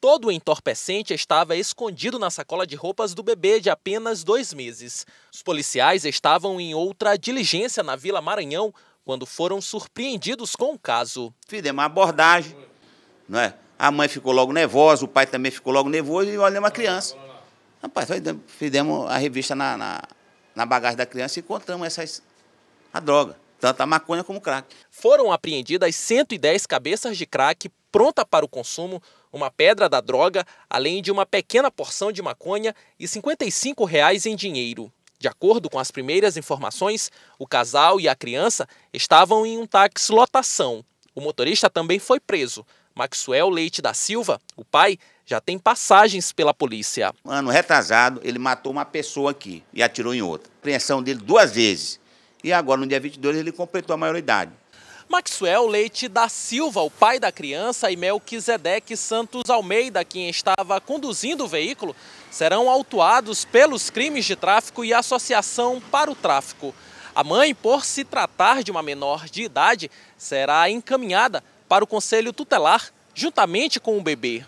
Todo o entorpecente estava escondido na sacola de roupas do bebê de apenas dois meses. Os policiais estavam em outra diligência na Vila Maranhão quando foram surpreendidos com o caso. Fizemos é uma abordagem, não é? A mãe ficou logo nervosa, o pai também ficou logo nervoso e olhamos a criança. Rapaz, fizemos a revista na, na, na bagagem da criança e encontramos essas, a droga tanto a maconha como o crack. Foram apreendidas 110 cabeças de crack pronta para o consumo, uma pedra da droga, além de uma pequena porção de maconha e R$ 55 reais em dinheiro. De acordo com as primeiras informações, o casal e a criança estavam em um táxi lotação. O motorista também foi preso. Maxwell Leite da Silva, o pai, já tem passagens pela polícia. Ano retrasado, ele matou uma pessoa aqui e atirou em outra. Apreensão dele duas vezes e agora, no dia 22, ele completou a maioridade. Maxwell Leite da Silva, o pai da criança, e Melquisedeque Santos Almeida, quem estava conduzindo o veículo, serão autuados pelos crimes de tráfico e associação para o tráfico. A mãe, por se tratar de uma menor de idade, será encaminhada para o Conselho Tutelar juntamente com o bebê.